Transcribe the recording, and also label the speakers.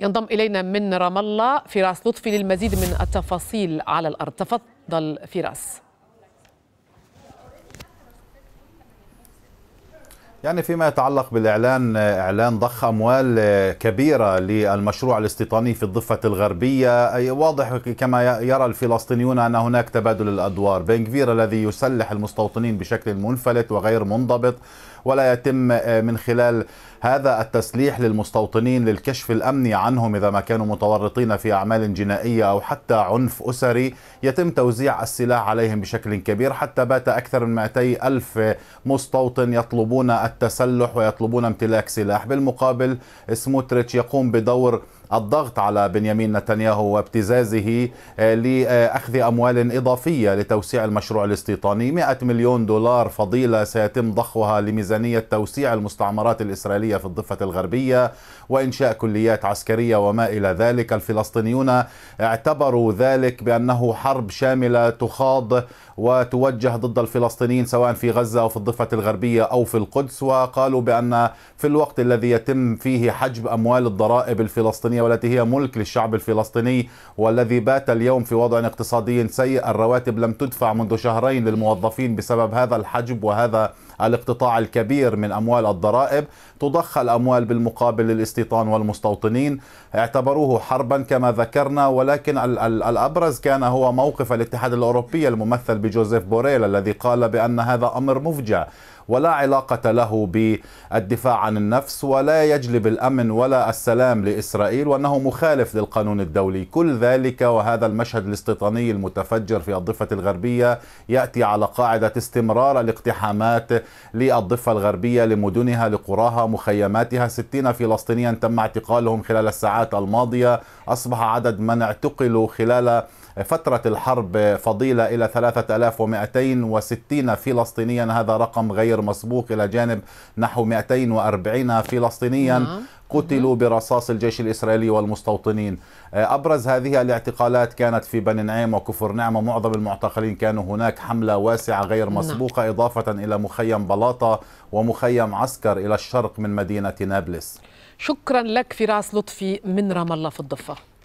Speaker 1: ينضم إلينا من رام الله فراس لطفي للمزيد من التفاصيل على الأرض تفضل فراس يعني فيما يتعلق بالاعلان اعلان ضخ اموال آه، كبيره للمشروع الاستيطاني في الضفه الغربيه واضح كما يرى الفلسطينيون ان هناك تبادل الادوار كفير الذي يسلح المستوطنين بشكل منفلت وغير منضبط ولا يتم آه، من خلال هذا التسليح للمستوطنين للكشف الامني عنهم اذا ما كانوا متورطين في اعمال جنائيه او حتى عنف اسري يتم توزيع السلاح عليهم بشكل كبير حتى بات اكثر من 200 الف مستوطن يطلبون التسلح ويطلبون امتلاك سلاح بالمقابل سموتريتش يقوم بدور الضغط على بنيامين نتنياهو وابتزازه آه، لأخذ أموال إضافية لتوسيع المشروع الاستيطاني 100 مليون دولار فضيلة سيتم ضخها لميزانية توسيع المستعمرات الإسرائيلية في الضفة الغربية وإنشاء كليات عسكرية وما إلى ذلك الفلسطينيون اعتبروا ذلك بأنه حرب شاملة تخاض وتوجه ضد الفلسطينيين سواء في غزة أو في الضفة الغربية أو في القدس وقالوا بأن في الوقت الذي يتم فيه حجب أموال الضرائب الفلسطينية الفلسطينية والتي هي ملك للشعب الفلسطيني والذي بات اليوم في وضع اقتصادي سيء الرواتب لم تدفع منذ شهرين للموظفين بسبب هذا الحجب وهذا الاقتطاع الكبير من أموال الضرائب تضخ الأموال بالمقابل للاستيطان والمستوطنين اعتبروه حربا كما ذكرنا ولكن ال ال الأبرز كان هو موقف الاتحاد الأوروبي الممثل بجوزيف بوريل الذي قال بأن هذا أمر مفجع ولا علاقة له بالدفاع عن النفس ولا يجلب الأمن ولا السلام لإسرائيل وأنه مخالف للقانون الدولي كل ذلك وهذا المشهد الاستيطاني المتفجر في الضفة الغربية يأتي على قاعدة استمرار الاقتحامات للضفة الغربية لمدنها لقراها مخيماتها 60 فلسطينيا تم اعتقالهم خلال الساعات الماضية أصبح عدد من اعتقلوا خلال فترة الحرب فضيلة إلى 3260 فلسطينيا هذا رقم غير مسبوق إلى جانب نحو 240 فلسطينيا نعم. قتلوا نعم. برصاص الجيش الإسرائيلي والمستوطنين آه، أبرز هذه الاعتقالات كانت في بني نعيم وكفر نعمة معظم المعتقلين كانوا هناك حملة واسعة غير نعم. مسبوقة إضافة إلى مخيم بلاطة ومخيم عسكر إلى الشرق من مدينة نابلس شكرا لك فراس لطفي من رام الله في الضفة